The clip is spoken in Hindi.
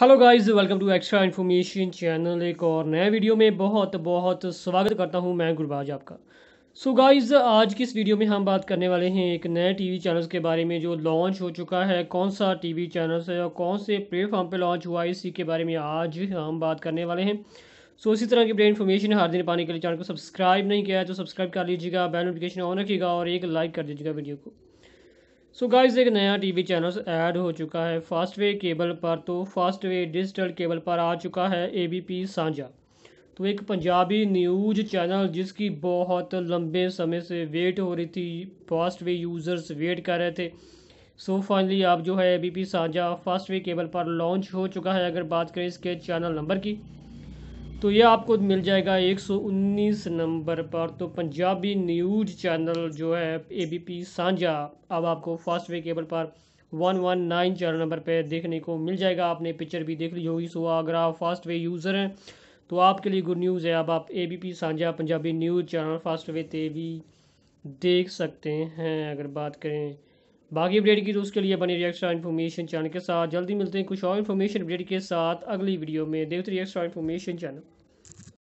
hello guys welcome to extra information channel एक और नए वीडियो में बहुत बहुत स्वागत करता हूं मैं गुरबाज आपका सो so गाइस आज की इस वीडियो में हम बात करने वाले हैं एक नए टीवी चैनल्स के बारे में जो लॉन्च हो चुका है कौन सा टीवी चैनल्स है और कौन से प्लेटफॉर्म पे लॉन्च हुआ है इसी के बारे में आज हम बात करने वाले हैं सो so, इसी तरह की ब्रेन इन्फॉर्मेशन हर दिन पाने के लिए चैनल को सब्सक्राइब नहीं किया है तो सब्सक्राइब कर लीजिएगा बेल नोटिफिकेशन ऑन रखिएगा और एक लाइक कर दीजिएगा वीडियो को सो so गाइस एक नया टीवी चैनल ऐड हो चुका है फास्ट वे केबल पर तो फास्ट वे डिजिटल केबल पर आ चुका है एबीपी सांझा तो एक पंजाबी न्यूज चैनल जिसकी बहुत लंबे समय से वेट हो रही थी फास्ट वे यूज़र्स वेट कर रहे थे सो so फाइनली आप जो है ABP Sanjha Fastway cable पर लॉन्च हो चुका है अगर बात करें इसके चैनल नंबर की तो ये आपको मिल जाएगा 119 नंबर पर तो पंजाबी न्यूज चैनल जो है ए बी पी सांझा अब आपको फास्ट वे केबल पर one one nine channel number पे देखने को मिल जाएगा आपने पिक्चर भी देख ली होगी सो अगर आप फास्ट वे यूज़र हैं तो आपके लिए गुड न्यूज़ है अब आप ए B P Sanjha Punjabi news channel Fastway भी देख सकते हैं अगर बात करें बाकी अपडेट की तो उसके लिए बने रही एक्स्ट्रा इन्फॉर्मेशन चैनल के साथ जल्दी मिलते हैं कुछ और इन्फॉर्मेशन अपडेट के साथ अगली वीडियो में देखते रहिए एक्स्ट्रा इन्फॉर्मेशन चैनल